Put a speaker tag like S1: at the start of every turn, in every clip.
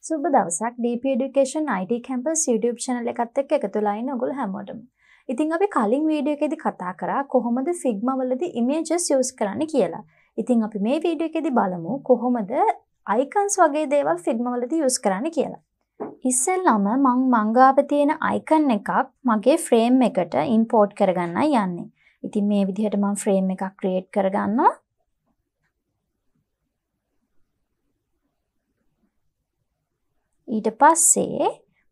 S1: සුබ දවසක් DP Education IT Campus YouTube channel එකත් එක්ක එකතුලා ඉන්න ඔගොල්ලෝ හැමෝටම. ඉතින් අපි කලින් වීඩියෝ එකේදී කතා කරා කොහොමද Figma වලදී images use කරන්න කියලා. ඉතින් අපි මේ වීඩියෝ එකේදී බලමු කොහොමද icons වගේ දේවල් Figma වලදී use කරන්න කියලා. ඉස්සෙල්ලාම මං මංගාව තියෙන icon එකක් මගේ frame එකට import කරගන්නයි යන්නේ. ඉතින් මේ විදිහට මම ෆ්‍රේම් එකක් ක්‍රියේට් කරගන්නවා. ඊට පස්සේ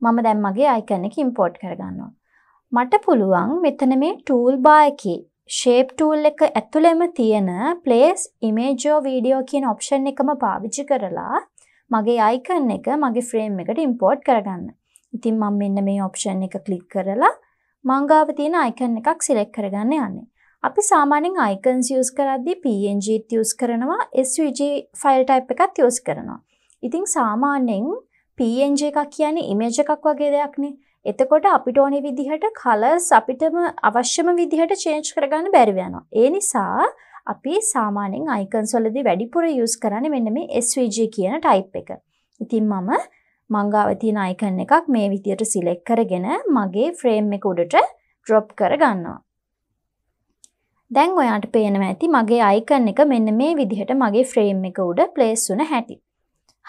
S1: මම දැන් මගේ icon එක import කරගන්නවා. මට පුළුවන් මෙතන මේ toolbar එකේ shape tool එක ඇතුළෙම තියෙන place image or video කියන option එකම පාවිච්චි කරලා මගේ icon එක මගේ frame එකට import කරගන්න. ඉතින් මම මෙන්න මේ option එක click කරලා මංගාව තියෙන අයිකන් එකක් සිලෙක් කරගන්න යන්නේ. අපි සාමානෙන් අයිකන්ස් යස් කරද්දි පG යස් කරනවා SVG ෆයිල් ටයිප් එකත් යස් කරනවා. ඉතිං සාමාන්‍යෙන් පG එකක් කියන්නේ ඉමේජ එකක් වගේ දෙයක්නේ එතකොට අපිට ඕනෙ විදිහට කලස් අපිටම අවශ්‍යම විදිහට චේන්ච් කරගන්න බැරිවයනවා. ඒ නිසා අපි සාමානෙන් අයිකන්සොලදි වැඩිපුර යස් කරන්න මෙන්න මේ SVG කියන ටයිප් එක. ඉතින් මම මංගාව තියෙන අයිකන් එකක් මේ විදියට සිලෙක් කරගෙන මගේ ෆ්‍රේම් එක උඩට ඩ්‍රොප් කරගන්නවා. දැන් ඔයාට පේනවා ඇති මගේ අයිකන් එක මෙන්න මේ විදිහට මගේ ෆ්‍රේම් එක උඩ ප්ලේස් වුණ හැටි.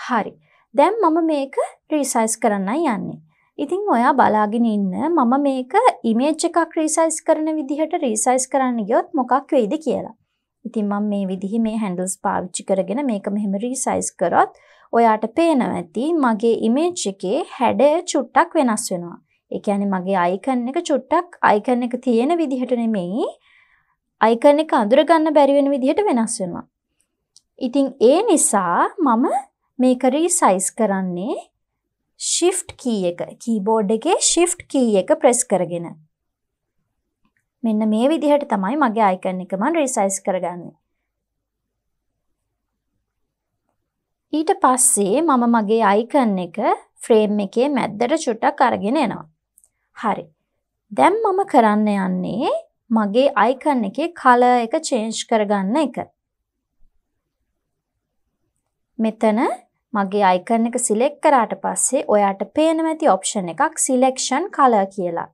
S1: හරි. දැන් මම මේක රීසයිස් කරන්නයි යන්නේ. ඉතින් ඔයා බලාගෙන ඉන්න මම මේක ඉමේජ් එකක් රීසයිස් කරන විදිහට රීසයිස් කරන්න ගියොත් මොකක් වෙයිද කියලා. ඉතින් මම මේ විදිහේ මේ හැන්ඩල්ස් පාවිච්චි කරගෙන මේක මෙහෙම රීසයිස් කරොත් ඔයාට පේනවා ඇති මගේ ඉමේජ් එකේ හැඩය චුට්ටක් වෙනස් වෙනවා. ඒ කියන්නේ මගේ අයිකන් එක චුට්ටක් අයිකන් එක තියෙන විදිහට නෙමෙයි අයිකන් එක අඳුර ගන්න බැරි වෙන විදිහට වෙනස් වෙනවා. ඉතින් ඒ නිසා මම මේක රීසයිස් කරන්නේ shift key එක keyboard එකේ shift key එක press කරගෙන. මෙන්න මේ විදිහට තමයි මගේ අයිකන් එක මම රීසයිස් කරගන්නේ. ඊට පස්සේ මම මගේ අයිකන් එක ෆ්‍රේම් එකේ මැද්දට චුට්ටක් අරගෙන එනවා. හරි. දැන් මම කරන්න යන්නේ මගේ අයිකන් එකේ කලර් එක චේන්ජ් කරගන්න එක. මෙතන මගේ අයිකන් එක සිලෙක්ට් කරාට පස්සේ ඔයාට පේනවා ඇති ඔප්ෂන් එකක් සිලෙක්ෂන් කලර් කියලා.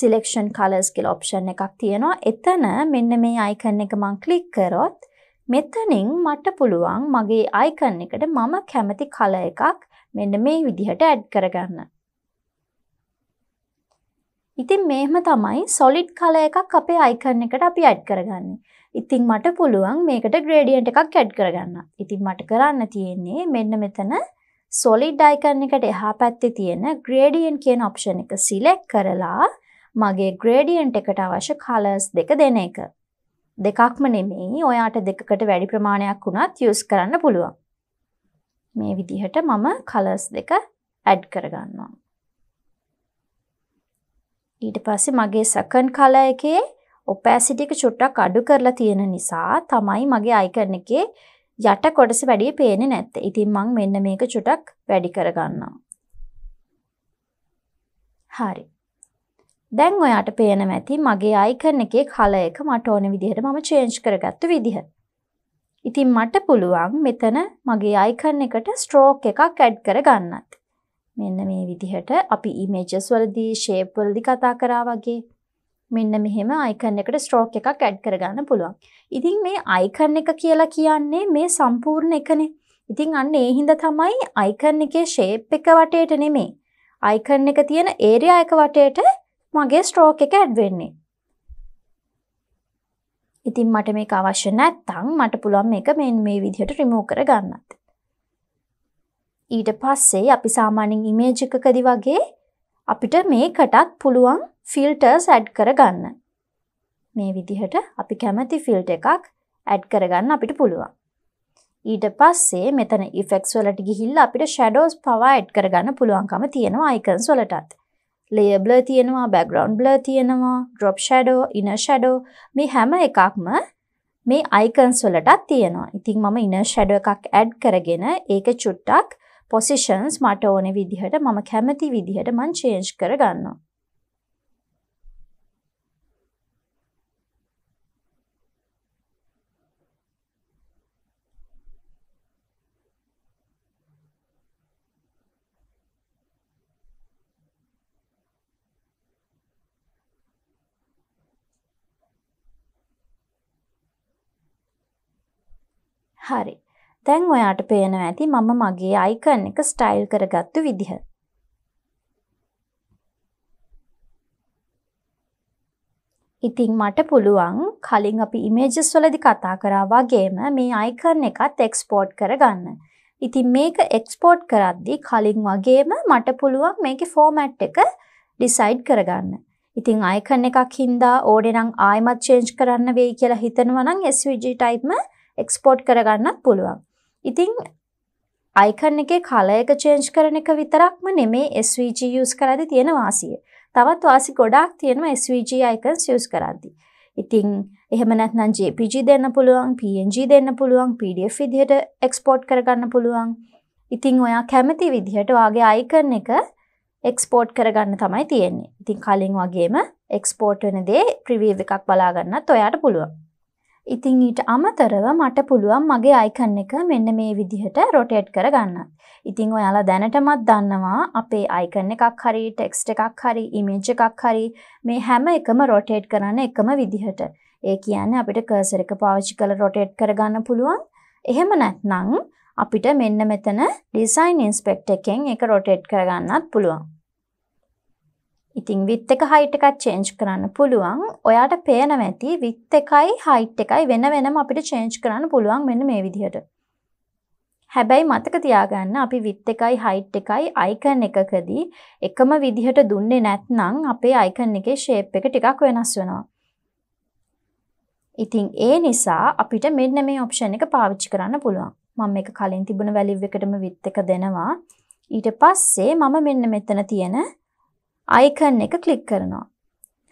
S1: සිලෙක්ෂන් කලර්ස් කියලා ඔප්ෂන් එකක් තියෙනවා. එතන මෙන්න මේ අයිකන් එක මම ක්ලික් කරොත් මෙතනින් මට පුළුවන් මගේ අයිකන් එකට මම කැමති කල එකක් මෙන්න මේ විදිහට ඇඩ් කරගන්න. ඉතින් මේම තමයි සොලිඩ් කල එකක් අපේ අයිකන් එකට අපි ඇඩ් කරගන්නේ. ඉතින් මට පුළුවන් මේකට ග්‍රේඩියන්ට් එකක් ඇඩ් කරගන්න. ඉතින් මට කරන්න තියෙන්නේ මෙන්න මෙතන සොලිඩ් අයිකන් එකට එහා පැත්තේ තියෙන ග්‍රේඩියන් කියන ඔප්ෂන් එක සිලෙක්ට් කරලා මගේ ග්‍රේඩියන්ට් එකට අවශ්‍ය කලර්ස් දෙක දෙන එක. දෙකක්ම නෙමෙයි ඔයාට දෙකකට වැඩි ප්‍රමාණයක් වුණත් යස් කරන්න පුළුවන්. මේ විදිහට මම කලස් දෙක ඇඩ් කරගන්නවා. ඊට පස්සේ මගේ සකන් කල එකේ ඔපෑසිටි එක චුට්ටක් අඩු කරලා තියෙන නිසා තමයි මගේ අයිකන් එකේ යට කොටස වැඩිය පේන්නේ නැත්තේ. ඉතින් මම මෙන්න මේක චුටක් වැඩි කරගන්නවා. හරි. දැන් ඔයාට පේනවා ඇති මගේ අයිකන් එකේ කලර් එක මට ඕන විදිහට මම චේන්ජ් කරගත්තු විදිහ. ඉතින් මට පුළුවන් මෙතන මගේ අයිකන් එකට ස්ට්‍රෝක් එකක් ඇඩ් කරගන්නත්. මෙන්න මේ විදිහට අපි ඉමේජස් වලදී ෂේප් වලදී කතා කරා වගේ මෙන්න මෙහෙම අයිකන් එකට ස්ට්‍රෝක් එකක් ඇඩ් කරගන්න පුළුවන්. ඉතින් මේ අයිකන් එක කියලා කියන්නේ මේ සම්පූර්ණ එකනේ. ඉතින් අන්න ඒ හින්දා තමයි අයිකන් එකේ ෂේප් එක වටේට නෙමෙයි. අයිකන් එක තියෙන ඒරියා එක වටේට මගේ ස්ට්‍රෝක එක ඇඩ්වෙන්නේ ඉතින් මට මේ අවශ්‍ය නැත්තං මට පුළුවන් එක මෙ මේ විදිහට රිමූ කර ගන්නත් ඊට පස්සේ අපි සාමානින් ඉමේජකකදි වගේ අපිට මේකටත් පුළුවන් ෆිල්ටර්ස් ඇඩ් කරගන්න මේ විදිහට අපි කැමති ෆිල්ට එකක් ඇඩ් කරගන්න අපිට පුළුවන් ඊට පස්සේ මෙතන ඉෆෙක්ස් වලට ගිහිල්ල අපිට ෂඩෝස් පවා ඇඩ් කරගන්න පුළුවන්කම තියෙනවා අයිකන්ස් වලටත් ලේය බ්ලර් තියෙනවා බැග්‍රවන්් බ්ලර් තියෙනවා ඩ්‍රොප් ෂඩෝ ඉන ෂඩෝ මේ හැම එකක්ම මේ අයිකන්ස් වලටත් තියෙනවා ඉතින් මම ඉන ෂඩ එකක් ඇඩ් කරගෙන ඒක චුට්ටක් පොසිෂන්ස් මට ඕන විදිහට මම කැමති විදිහට මං චේන්ජ් කරගන්නවා හරි. දැන් ඔයාට පේනවා ඇති මම මගේ අයිකන් එක ස්ටයිල් කරගත්තු විදිහ. ඉතින් මට පුළුවන් කලින් අපි ඉමේජස් වලදි කතා කරා වගේම මේ අයිකන් එකත් එක්ස්පෝර්ට් කරගන්න. ඉතින් මේක එක්ස්පෝර්ට් කරද්දි කලින් වගේම මට පුළුවන් මේකේ ෆෝමැට් එක ඩිසයිඩ් කරගන්න. ඉතින් අයිකන් එකක් හින්දා ඕනේ නම් ආයෙමත් චේන්ජ් කරන්න වෙයි කියලා හිතනවා නම් SVG typeම එක්ස්පෝට් කරගන්නත් පුළුවන්. ඉතිං අයිකන් එකේ කලය එක චේන්ජ් කරන එක විතරක්ම නෙමේ SVG යස් කරදි තියෙන වාසිය. තවත් වාසි ගොඩක් තියෙනවා SVG අයිකන්ස් යස් කරද්දි. ඉතිං එහෙම නැත්නම් JPG දෙන්න පුළුවන්, PNG දෙන්න පුළුවන්, PDF විදිහට එක්ස්පෝට් කරගන්න පුළුවන්. ඉතිං ඔයා කැමති විදිහට වගේ අයිකන් එක එක්ස්පෝට් කරගන්න තමයි තියෙන්නේ. ඉතින් කලින් වගේම එක්ස්පෝට් වෙන දේ ප්‍රවීව් එකක් බලාගන්නත් ඔයාට පුළුවන්. ඉතින් ඊට අමතරව මට පුළුවන් මගේ අයිකන් එක මෙන්න මේ විදිහට රොටේට් කරගන්න. ඉතිං ඔයාලා දැනටමත් දන්නවා අපේ අයිකන්න එකක් හරි ටෙක්ස් එකක් හරි ඉමේජ් එකක් හරි මේ හැම එකම රොටේට් කරන්න එකම විදිහට. ඒ කියන්න අපිට කර්සර එක පාවිච්චි කළ රොටේට් කරගන්න පුළුවන්. එහෙම නැත්නං අපිට මෙන්න මෙතන ඩිසයින් ඉන්ස්පෙක්ට එකෙන් එක රොටේට් කරගන්නත් පුළුවන්. ඉතිං විත් එක හයිට් එකත් චේන්ජ් කරන්න පුළුවන් ඔයාට පේන ඇති විත් එකයි හයිට් එකයි වෙන වෙනම අපිට චේන්ජ් කරන්න පුළුවන් මෙන්න මේ විදිහට. හැබැයි මතක තියාගන්න අපි විත් එකයි හයිට් එකයි අයිකන් එකකදී එකම විදිහට දුන්නේ නැත්නම් අපේ අයිකන් එකේ ෂේප් එක ටිකක් වෙනස් වෙනවා. ඉතින් ඒ නිසා අපිට මෙන්න මේ ඔප්ෂන් එක පාවිච්චි කරන්න පුළුවන්. මම මේක කලින් තිබුණ වැලිව් එකටම විත් එක දෙනවා. ඊට පස්සේ මම මෙන්න මෙතන තියෙන අයිකන් එක ක්ලික් කරනවා.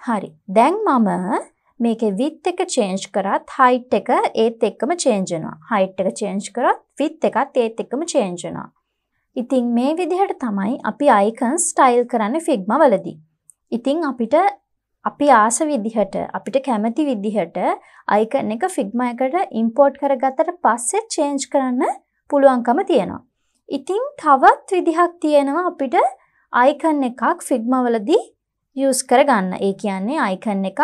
S1: හරි දැන් මම මේක විත් එක චේන්ජ් කරත් හයිට් එක ඒත් එක්කම චේන්ජනවා හයිට් එක චේන්ජ් කරත් විත් එකත් ඒත් එක්කම චේන්ජනවා. ඉතින් මේ විදිහට තමයි අපි අයිකන් ස්ටයිල් කරන්න ෆිග්ම වලදී. ඉතිං අපිට අපි ආස විදිහට අපිට කැමති විදිහට අයිකන් එක ෆිග්ම එකට ඉම්පෝට් කරගත්තට පස්සෙ චේන්ජ් කරන්න පුළුවන්කම තියෙනවා. ඉතිං තවත් විදිහක් තියෙනවා අපිට අයිකන් එකක් ෆිග්මා වලදී යූස් කරගන්න. ඒ කියන්නේ අයිකන් එකක්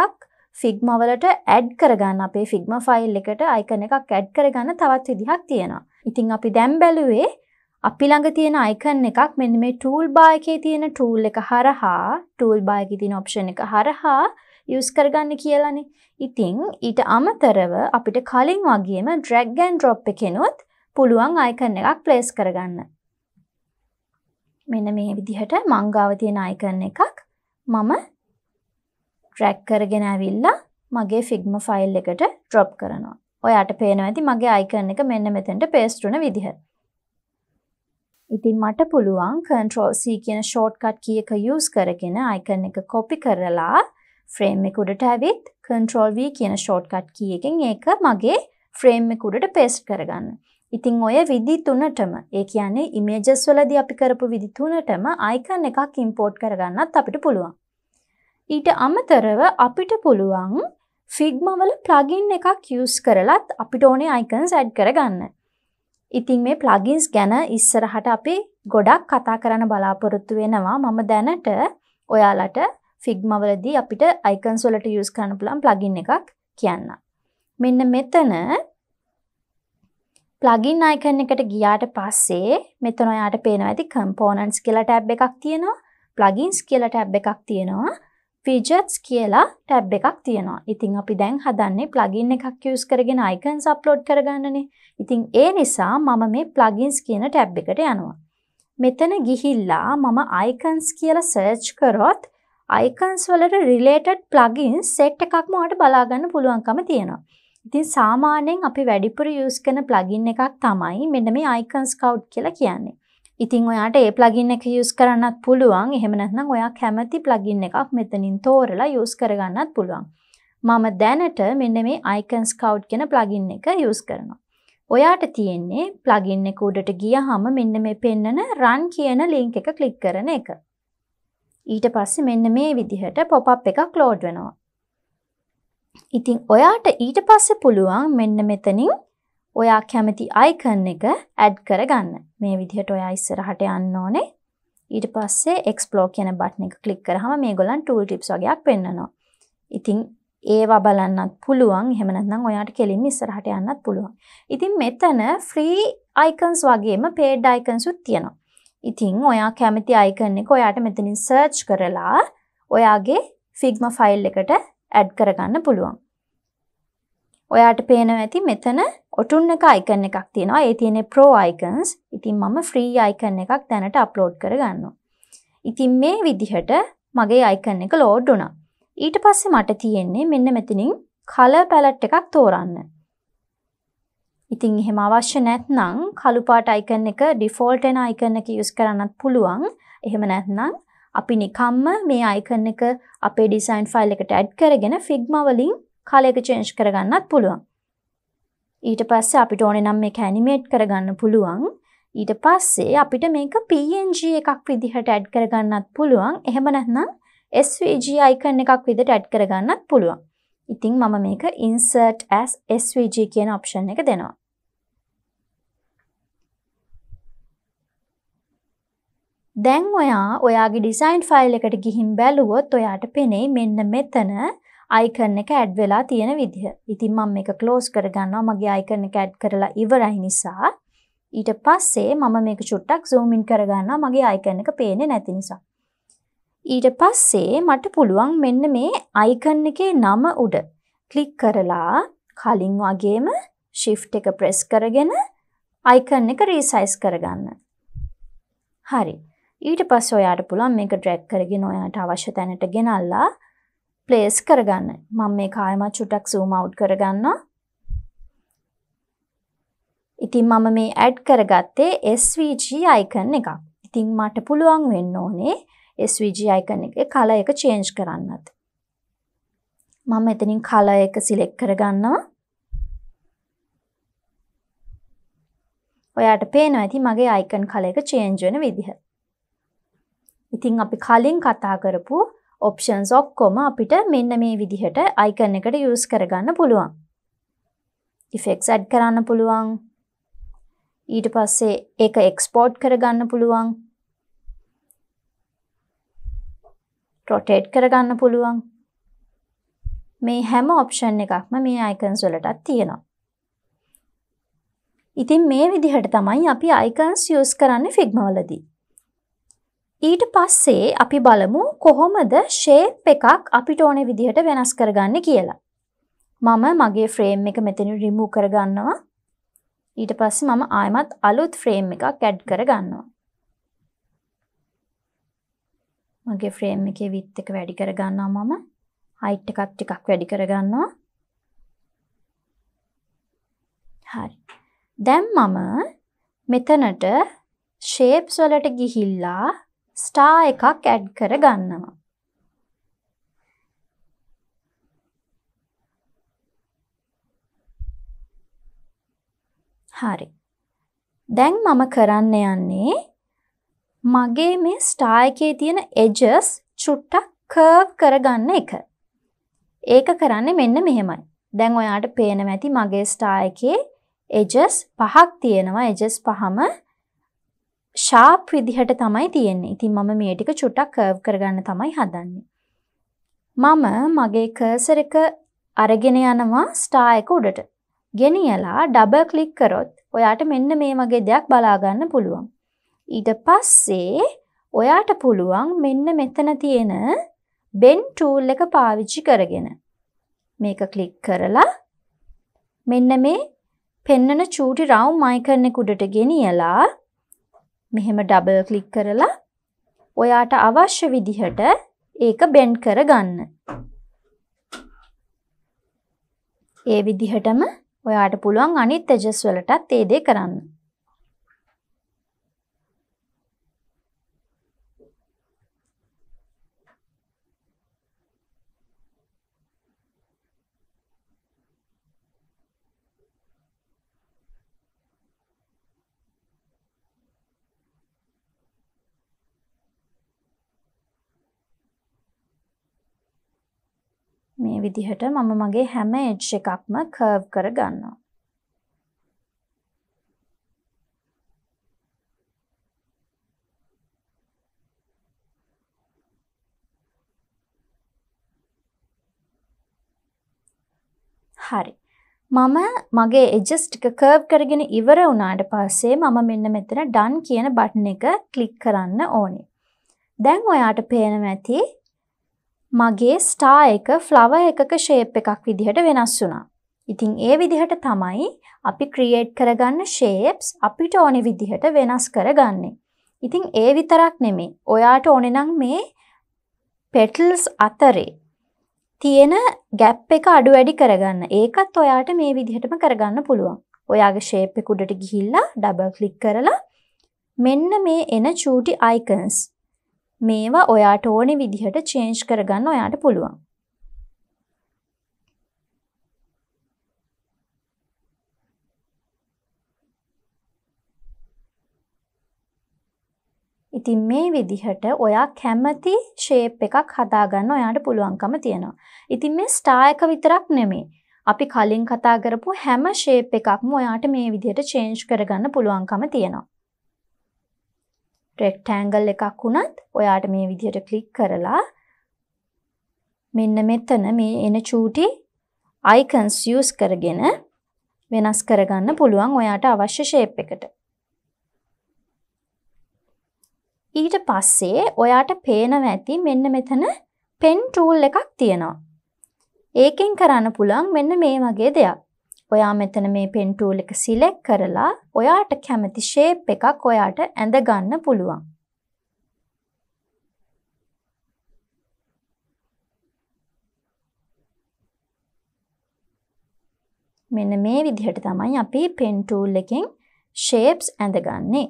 S1: ෆිග්මා වලට ඇඩ් කරගන්න අපේ ෆිග්මා ෆයිල් එකට අයිකන් එකක් ඇඩ් කරගන්න තවත් විදිහක් තියෙනවා. ඉතින් අපි දැන් බැලුවේ අපි ළඟ තියෙන අයිකන් එකක් මෙන්න මේ ටූල් බාර් එකේ තියෙන ටූල් එක හරහා ටූල් බාර් එකේ තියෙන ඔප්ෂන් එක හරහා යස් කරගන්න කියලනේ. ඉතිං ඊට අමතරව අපිට කලින් වගේම ඩ්‍රැග්ගන් ඩ්‍රොප් එකෙනුත් පුළුවන් අයිකන්න එකක් ප්ලේස් කරගන්න. මෙන්න මේ විදිහට මංගාව තියෙන අයිකන් එකක් මම ට්‍රැක් කරගෙන ඇවිල්ලා මගේ ෆිග්ම ෆයිල් එකට ඩ්‍රොප් කරනවා. ඔයාට පේනවා ඇති මගේ අයිකන් එක මෙන්න මෙතෙන්ට පේස්ට් වුණ විදිහ. ඉතින් මට පුළුවන් කන්ට්‍රෝල් C කියන ෂෝට්කට් කීයක යූස් කරගෙන අයිකන් එක කොපි කරලා ෆ්‍රේම් එක උඩට ඇවිත් කන්ට්‍රෝල් V කියන ෂෝට්කට් කී එකෙන් ඒක මගේ ෆ්‍රේම් එක උඩට පේස්ට් කරගන්න. ඉතින් ඔය විදි තුනටම ඒ කියන්නේ ඉමේජස් වලදී අපි කරපු විදි තුනටම අයිකන් එකක් ඉම්පෝට් කරගන්නත් අපිට පුළුවන්. ඊට අමතරව අපිට පුළුවන් Figma වල plugin එකක් use කරලත් අපිට ඕනේ icons add කරගන්න. ඉතින් මේ plugins ගැන ඉස්සරහට අපි ගොඩක් කතා කරන්න බලාපොරොත්තු වෙනවා. මම දැනට ඔයාලට Figma වලදී අපිට icons වලට use කරන්න පුළුවන් plugin එකක් කියන්න. මෙන්න මෙතන plugin icon එකට ගියාට පස්සේ මෙතන ඔයාට පේනවා ඇති components කියලා tab එකක් තියෙනවා plugins කියලා tab එකක් තියෙනවා ෆිජට්ස් කියලා ටැබ් එකක් තියෙනවා ඉතිං අපි දැන් හදන්නේ ප්ලගින් එකක් යස් කරගෙන අයිකන් සප්ලෝඩ් කරගන්නනේ ඉතිං ඒ නිසා මම මේ ප්ලගින්ස් කියන ටැබ් එකට යනවා. මෙතන ගිහිල්ලා මම අයිකන්ස් කියලා සර්ච් කරොත් අයිකන්ස් වලට රිලේටඩ් ප්ලගින් සෙට් එකක් මට බලාගන්න පුළුවන්කම තියෙනවා. ඉතින් සාමාන්‍යයෙන් අපි වැඩිපුර යූස් කරන ප්ලගින් එකක් තමයි මෙන්න මේ Icon Scout කියලා කියන්නේ. ඉතින් ඔයාට ඒ ප්ලගින් එක යූස් කරන්නත් පුළුවන්. එහෙම නැත්නම් ඔයා කැමති ප්ලගින් එකක් මෙතනින් තෝරලා යූස් කරගන්නත් පුළුවන්. මම දැනට මෙන්න මේ Icon Scout කියන ප්ලගින් එක යූස් කරනවා. ඔයාට තියෙන්නේ ප්ලගින් එක උඩට ගියහම මෙන්න මේ පෙන්නන run කියන link එක ක්ලික් කරන එක. ඊට පස්සේ මෙන්න මේ විදිහට pop up එකක් load වෙනවා. ඉතින් ඔයාට ඊට පස්සේ පුළුවන් මෙන්න මෙතනින් ඔයා කැමති අයිකන් එක ඇඩ් කරගන්න. මේ විදිහට ඔයා ඉස්සරහට යන්න ඕනේ. ඊට පස්සේ එක්ස්ප්ලෝ කියන බටන් එක ක්ලික් කරාම මේගොල්ලන් ටූල් ටිප්ස් වගේක් පෙන්නනවා. ඉතින් ඒවා බලන්නත් පුළුවන්. එහෙම නැත්නම් ඔයාට කෙලින්ම ඉස්සරහට යන්නත් පුළුවන්. ඉතින් මෙතන ෆ්‍රී අයිකන්ස් වගේම paid icons උත් තියෙනවා. ඉතින් ඔයා කැමති අයිකන් එක ඔයාට මෙතනින් සර්ච් කරලා ඔයාගේ ෆිග්ම ෆයිල් එකට ඇඩ් කරගන්න පුළුවන්. ඔයාට පේනව ඇති මෙතන ඔටුන්න එක අයිකන් එකක් තියෙනවා ඒ තියෙන ප්‍රෝ අයිකන්ස් ඉතින් මම ෆ්‍රී අයිකන් එකක් දැනට අප්ලෝඩ් කරගන්නවා. ඉතින් මේ විදිහට මගේ අයිකන් එක ලෝඩ් වුණා. ඊට පස්සේ මට තියෙන්නේ මෙන්න මෙතනින් කලර් පැලට් එකක් තෝරන්න. ඉතින් එහෙම අවශ්‍ය නැත්නම් කළු පාට අයිකන් එක ඩිෆෝල්ට් එන අයිකන් එක යූස් කරන්නත් පුළුවන්. එහෙම නැත්නම් අපි නිකම්ම මේ අයිකන් එක අපේ ඩිසයින් ෆයිල් එකට ඇඩ් කරගෙන ෆිග්මා වලින් කලර් එක චේන්ජ් කරගන්නත් පුළුවන්. ඊට පස්සේ අපිට ඕනේ නම් මේක ඇනිමේට් කරගන්න පුළුවන්. ඊට පස්සේ අපිට මේක PNG එකක් විදිහට ඇඩ් කරගන්නත් පුළුවන්. එහෙම නැත්නම් SVG icon එකක් විදිහට ඇඩ් කරගන්නත් පුළුවන්. ඉතින් මම මේක insert as SVG කියන option එක දෙනවා. දැන් ඔයා ඔයාගේ ඩිසයින් ෆයිල් එකට ගිහින් බැලුවොත් ඔයාට පෙනෙයි මෙන්න මෙතන අයිකන් එක ඇඩ් වෙලා තියෙන විදිහ. ඉතින් මම මේක ක්ලෝස් කරගන්නවා මගේ අයිකන් එක ඇඩ් කරලා ඉවරයි නිසා. ඊට පස්සේ මම මේක චුට්ටක් zoom in කරගන්නවා මගේ අයිකන් එක පේන්නේ නැති නිසා. ඊට පස්සේ මට පුළුවන් මෙන්න මේ අයිකන් එකේ නම උඩ ක්ලික් කරලා කලින් වගේම shift එක press කරගෙන අයිකන් එක resize කරගන්න. හරි. ඊට පස් ඔයාට පුළන් මේක ඩ්‍රැක් කරගෙන ඔයාට අවශ්‍ය තැනට ගෙනල්ලා ප්ලේස් කරගන්න මං මේ කායමත් චුටක් සූම් අවු් කරගන්න ඉතින් මම මේ ඇඩ් කරගත්තේ SVG අයිකන් එක ඉතින් මට පුළුවන් වෙන්න ඕනේ SVG අයිකන් එක කල එක චේන්ජ් කරන්නත් මම එතනින් කල එක සිලෙක් කරගන්නවා ඔයාට පේනවා ඇති මගේ අයිකන් කල එක චේන්ජ් වෙන විදිහ ඉතිං අපි කලින් කතා කරපු ඔප්ෂන්ස් ඔක්කොම අපිට මෙන්න මේ විදිහට අයිකන් එකට යස් කරගන්න පුළුවන් ඉෆෙක්ස් ඇඩ් කරන්න පුළුවන් ඊට පස්සේ ඒක එක්ස්පෝට් කරගන්න පුළුවන් රොටේට් කරගන්න පුළුවන් මේ හැම ඔප්ෂන් එකක්ම මේ අයිකන්ස් වලටත් තියෙනවා ඉතින් මේ විදිහට තමයි අපි අයිකන්ස් යස් කරන්න ෆික්මවලදී ඊට පස්සේ අපි බලමු කොහොමද ෂේප් එකක් අපිට ඕන විදිහට වෙනස් කරගන්න කියලා. මම මගේ ෆ්‍රේම් එක මෙතන රිමූ කරගන්නවා. ඊට පස්සේ මම ආයමත් අලුත් ෆ්‍රේම් එකක් ඇඩ් කරගන්නවා. මගේ ෆ්‍රේම් එකේ විත් එක වැඩි කරගන්නවා මම. හයිට් එකත් ටිකක් වැඩි කරගන්නවා. හරි. දැන් මම මෙතනට ෂේප්ස් වලට ගිහිල්ලා ස්ටා එකක් ඇඩ් කර ගන්නවා. හරි. දැන් මම කරන්න යන්නේ මගේ මේ ස්ටා එකේ තියෙන එජස් චුට්ටක් කර්ව් කරගන්න එක. ඒක කරන්නේ මෙන්න මෙහෙමයි. දැන් ඔයාට පේනවා ඇති මගේ ස්ටා එකේ එජස් පහක් තියෙනවා. එජස් පහම ෂාප් විදිහට තමයි තියෙන්නේ. ඉතින් මම මේ ටික චුට්ටක් කර්ව් කරගන්න තමයි හදන්නේ. මම මගේ කර්සර් එක අරගෙන යනවා ස්ටාර් එක උඩට. ගෙනියලා ඩබල් ක්ලික් කරොත් ඔයාට මෙන්න මේ වගේ දෙයක් බලා ගන්න පුළුවන්. ඊට පස්සේ ඔයාට පුළුවන් මෙන්න මෙතන තියෙන බෙන් ටූල් එක පාවිච්චි කරගෙන මේක ක්ලික් කරලා මෙන්න මේ පෙන්නන චූටි රවුම් අයිකන් එක උඩට ගෙනියලා මෙහෙම ඩබල් ක්ලික් කරලා ඔයාට අවශ්‍ය විදිහට ඒක බෙන්ඩ් කරගන්න. ඒ විදිහටම ඔයාට පුළුවන් අනිත් තෙජස් වලටත් ඒ දේ කරන්න. මේ විදිහට මම මගේ හැම එජ් එකක්ම කර්ව් කර ගන්නවා. හරි. මම මගේ එජස් ටික කර්ව් කරගෙන ඉවර වුණාට පස්සේ මම මෙන්න මෙතන ඩන් කියන බටන් එක ක්ලික් කරන්න ඕනේ. දැන් ඔයාට පේනවා ඇති මගේ ස්ටා එක ෆ්ලව එකක ෂේප් එකක් විදිහට වෙනස් වුණා. ඉතින් ඒ විදිහට තමයි අපි ක්‍රියේට් කරගන්න ෂේප්ස් අපිට ඕනෙ විදිහට වෙනස් කරගන්නේ. ඉතින් ඒ විතරක් නෙමේ. ඔයාට ඕනෙ නම් මේ පෙටල්ස් අතරේ තියෙන ගැප් එක අඩු වැඩි කරගන්න. ඒකත් ඔයාට මේ විදිහටම කරගන්න පුළුවන්. ඔයාගේ ෂේප් එක උඩට ගිහිල්ලා ඩබල් ක්ලික් කරලා මෙන්න මේ එන චූටි අයිකන්ස් මේවා ඔයාට ඕනෙ විදිහට චේන්ජ් කරගන්න ඔයාට පුළුවන්. ඉතින් මේ විදිහට ඔයා කැමති ෂේප් එකක් හදාගන්න ඔයාට පුළුවන්කම තියෙනවා. ඉතින් මේ ස්ටා එක විතරක් නෙමේ. අපි කලින් කතා කරපු හැම ෂේප් එකක්ම ඔයාට මේ විදිහට චේන්ජ් කරගන්න පුළුවන්කම තියෙනවා. රෙක්ටෑන්ගල් එකක් වුණත් ඔයාට මේ විදිහට ක්ලික් කරලා මෙන්න මෙතන මේ එන චූටි අයිකන්ස් යූස් කරගෙන වෙනස් කරගන්න පුළුවන් ඔයාට අවශ්‍ය ෂේප් එකට. ඊට පස්සේ ඔයාට පේනව ඇති මෙන්න මෙතන පෙන් ටූල් එකක් තියෙනවා. ඒකෙන් කරන්න පුළුවන් මෙන්න මේ වගේ දෙයක්. ඔයා මෙතන මේ පෙන් ටූල් එක සිලෙක්ට් කරලා ඔයාට කැමති ෂේප් එකක් ඔයාට ඇඳ ගන්න පුළුවන්. මෙන්න මේ විදිහට තමයි අපි පෙන් ටූල් එකෙන් shapes ඇඳගන්නේ.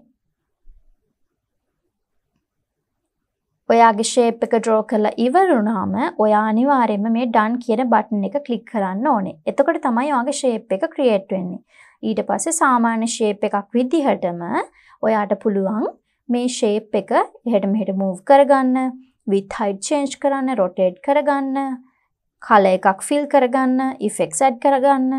S1: ඔයාගේ ෂේප් එක ඩ්‍රෝ කරලා ඉවරුණාම ඔයා අනිවාර්යයෙන්ම මේ ඩන් කියන බටන් එක ක්ලික් කරන්න ඕනේ. එතකොට තමයි ඔයාගේ ෂේප් එක ක්‍රියේට් වෙන්නේ. ඊට පස්සේ සාමාන්‍ය ෂේප් එකක් විදිහටම ඔයාට පුළුවන් මේ ෂේප් එක එහෙට මෙහෙට මූව් කරගන්න, width height change කරන්න, rotate කරගන්න, color එකක් fill කරගන්න, effects add කරගන්න,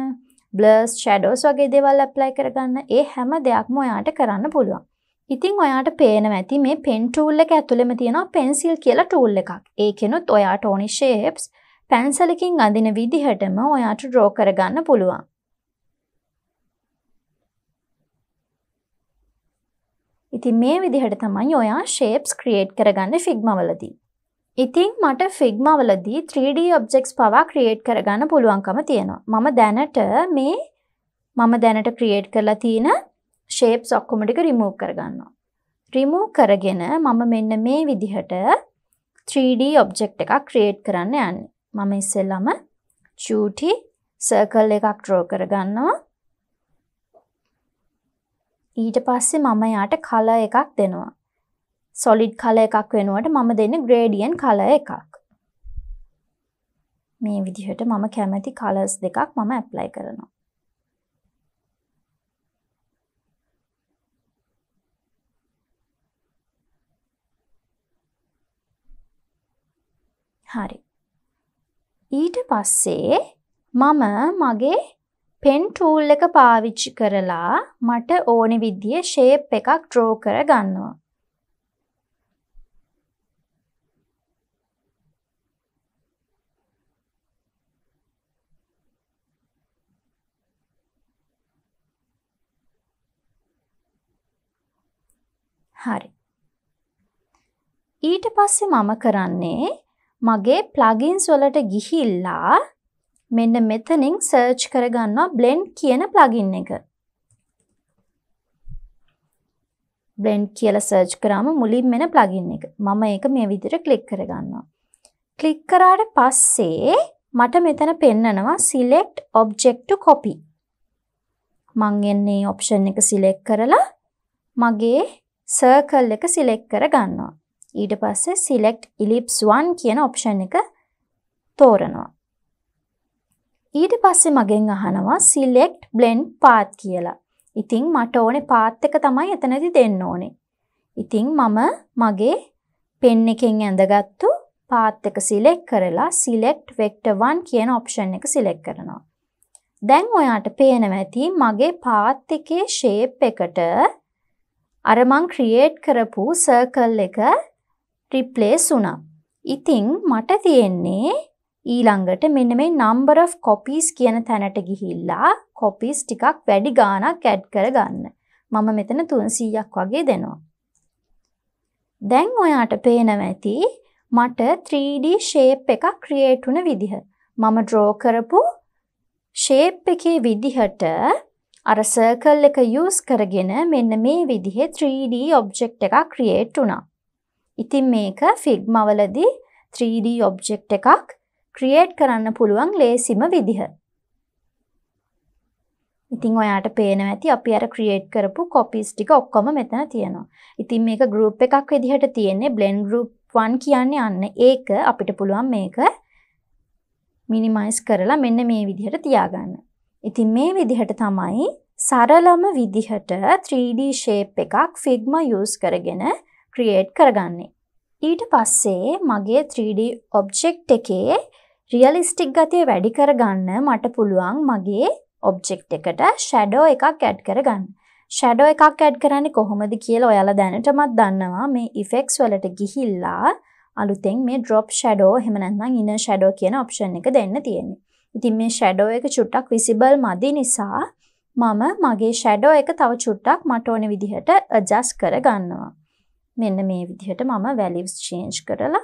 S1: blurs, shadows වගේ දේවල් apply කරගන්න. ඒ හැම දෙයක්ම ඔයාට කරන්න පුළුවන්. ඉතිං ඔයාට පේන ඇති මේ පෙන් ටූල් එක ඇතුළෙම තියෙනවා පෙන්සිල් කියලා ටූල් එකක් ඒකෙනුත් ඔයාට ඕනි ශේප්ස් පැන්සලකින් අඳින විදිහටම ඔයාට ඩ්‍රෝ කරගන්න පුළුවන්. ඉතින් මේ විදිහට තමයි ඔයා ශේප්ස් ක්‍රියේට් කරගන්න ෆිග්මවලදී. ඉතිං මට ෆිග්මවලදී 3D ඔබ්ජෙක්ස් පවා ක්‍රියේට් කරගන්න පුළුවන්කම තියෙනවා. මම දැනට මේ මම දැනට ක්‍රියේට් කරලා තියෙන ෂේප්ස් ඔක්කොම ටික රිමූව් කරගන්නවා. රිමූව් කරගෙන මම මෙන්න මේ විදිහට 3D ඔබ්ජෙක්ට් එකක් ක්‍රියේට් කරන්න යන්නේ. මම ඉස්සෙල්ලම චූටි සර්කල් එකක් ඩ්‍රෝ කරගන්නවා. ඊට පස්සේ මම යාට කලර් එකක් දෙනවා. සොලිඩ් කලර් එකක් වෙනුවට මම දෙන්නේ ග්‍රේඩියන් කලර් එකක්. මේ විදිහට මම කැමති කලර්ස් දෙකක් මම ඇප්ලයි කරනවා. හරි. ඊට පස්සේ මම මගේ පෙන් ටූල් එක පාවිච්චි කරලා මට ඕනෙ විදිය ෂේප් එකක් ඩ්‍රෝ කර ගන්නවා. හරි. ඊට පස්සේ මම කරන්නේ මගේ ප්ලගින්ස් වලට ගිහිල්ලා මෙන්න මෙතනින් සර්ච් කරගන්නවා බ්ලෙන්් කියන ප්ලගින් එක. බ්ලෙන්් කියල සර්ච් කරාම මුලින් මෙන ප්ලගින් එක මම ඒක මේ විදිර කලික් කරගන්නවා. කලික් කරාට පස්සේ මට මෙතන පෙන්නනවා සිලෙක්ට් ඔබ්ජෙක්ට කොපි මං එන්නේ ඔප්ෂන් එක සිලෙක් කරලා මගේ සර්කල් එක සිලෙක් කර ගන්නවා ඊට පස්සේ select ellipse 1 කියන ඔප්ෂන් එක තෝරනවා. ඊට පස්සේ මගෙන් අහනවා select blend path කියලා. ඉතින් මට ඕනේ path එක තමයි එතනදී දෙන්න ඕනේ. ඉතින් මම මගේ පෙන් එකෙන් ඇඳගත්තු path එක select කරලා select vector 1 කියන ඔප්ෂන් එක select කරනවා. දැන් ඔයාට පේනවා ඇති මගේ path එකේ shape එකට අර මං ක්‍රියේට් කරපු සර්කල් එක රිප්ලේස් වුණා. ඉතිං මට තියෙන්නේ ඊළඟට මෙන්න මේ නම්බර් of copies කියන තැනට ගිහිල්ලා copies ටිකක් වැඩි ගාණක් ඇඩ් කරගන්න. මම මෙතන 300ක් වගේ දෙනවා. දැන් ඔයාට පේනවා ඇති මට 3D shape එකක් create වුණ විදිහ. මම draw කරපු shape එකේ විදිහට අර circle එක use කරගෙන මෙන්න මේ විදිහේ 3D object එකක් create වුණා. ඉතින් මේක ෆිග්මවලදී 3D ඔබ්ජෙක්් එකක් ක්‍රියේට් කරන්න පුළුවන් ලේසිම විදිහ. ඉතින් ඔයාට පේන ඇති අපි අර ක්‍රියේට් කරපු කොපිස් ටික ඔක්කොම මෙතන තියෙනවා. ඉතින් මේක ගෲප් එකක් විදිහට තියෙන්නේ බ්ලෙන්ඩ් ගෲප් 1 කියන්නේ අන්න ඒක අපිට පුළුවන් මේක මිනිමයිස් කරලා මෙන්න මේ විදිහට තියාගන්න. ඉතින් මේ විදිහට තමයි සරලම විදිහට 3D shape එකක් Figma use කරගෙන ක්‍රියේට් කරගන්නේ. ඊට පස්සේ මගේ 3D ඔබ්ජෙක්් එකේ රියලිස්ටික් ගතිය වැඩි කරගන්න මට පුළුවන් මගේ ඔබ්ජෙක්් එකට ෂැඩෝ එකක් ඇඩ් කරගන්න. ෂැඩෝ එකක් ඇඩ් කරන්නේ කොහොමද කියලා ඔයාලා දැනටමත් දන්නවා මේ ඉෆෙක්ස් වලට ගිහිල්ලා අලුතෙන් මේ ඩ්‍රොප් ෂඩෝ හෙමනැන්නම් ඉන්න ෂඩෝ කියන ඔප්ෂන් එක දෙන්න තියෙන්නේ. ඉතින් මේ ෂඩෝ එක චුට්ටක් විසිබල් මදි නිසා මම මගේ ෂඩෝ එක තව චුට්ටක් මට ඕන විදිහට අජස් කරගන්නවා. මෙන්න මේ විදිහට මම වැලිස් චේන්ජ් කරලා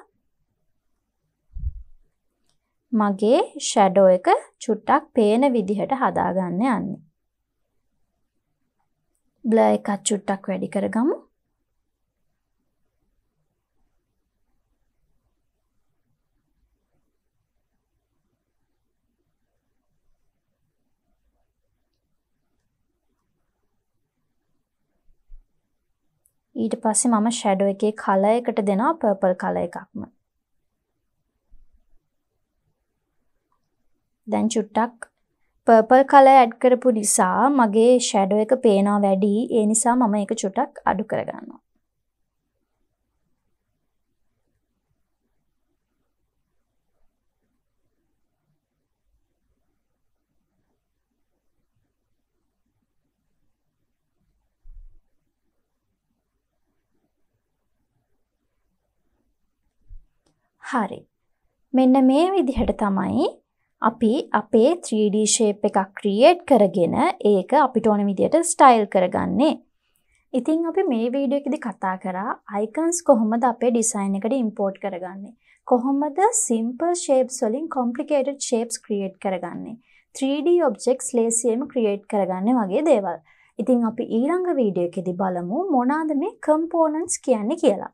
S1: මගේ ෂැඩෝ එක චුට්ටක් පේන විදිහට හදාගන්න යන්නේ. බ්ලර් එකක් චුට්ටක් වැඩි කරගමු. ඊට පස්සේ මම ෂැඩෝ එකේ කලර් එකට දෙනවා පර්පල් කලර් එකක්ම. දැන් චුට්ටක් පර්පල් කලර් ඇඩ් කරපු නිසා මගේ ෂැඩෝ එක පේනවා වැඩි. ඒ නිසා මම ඒක චුට්ටක් අඩු කරගන්නවා. හරි. මෙන්න මේ විදිහට තමයි අපි අපේ 3D shape එකක් ක්‍රියේට් කරගෙන ඒක අපිට ඕන විදිහට ස්ටයිල් කරගන්නේ. ඉතින් අපි මේ වීඩියෝ එකේදී කතා කරා icons කොහොමද අපේ design එකට import කරගන්නේ. කොහොමද simple shapes වලින් complicated shapes create කරගන්නේ. 3D objects ලේසියෙන්ම create කරගන්නේ වගේ දේවල්. ඉතින් අපි ඊළඟ වීඩියෝ එකේදී බලමු මොනවාද මේ components කියන්නේ කියලා.